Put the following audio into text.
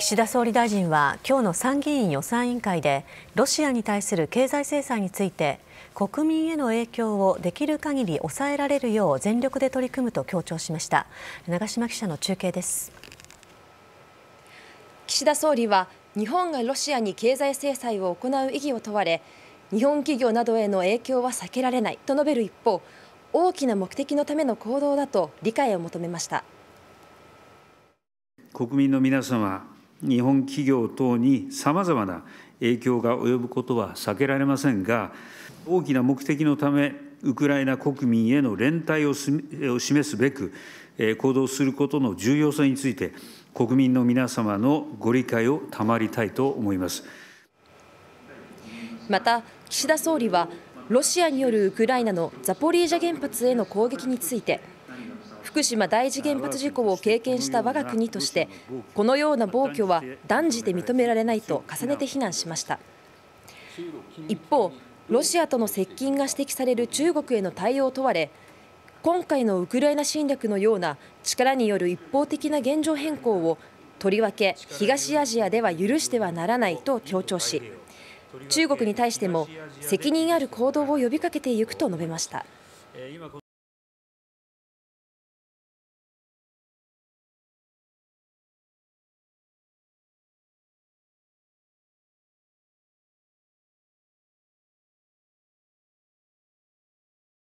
岸田総理大臣は今日の参議院予算委員会でロシアに対する経済制裁について国民への影響をできる限り抑えられるよう全力で取り組むと強調しました長島記者の中継です岸田総理は日本がロシアに経済制裁を行う意義を問われ日本企業などへの影響は避けられないと述べる一方大きな目的のための行動だと理解を求めました国民の皆様日本企業等にさまざまな影響が及ぶことは避けられませんが、大きな目的のため、ウクライナ国民への連帯を示すべく、行動することの重要性について、国民の皆様のご理解を賜りたいと思います。また、岸田総理は、ロシアによるウクライナのザポリージャ原発への攻撃について、福島第一原発事故を経験した我が国としてこのような暴挙は断じて認められないと重ねて非難しました一方ロシアとの接近が指摘される中国への対応を問われ今回のウクライナ侵略のような力による一方的な現状変更をとりわけ東アジアでは許してはならないと強調し中国に対しても責任ある行動を呼びかけていくと述べました。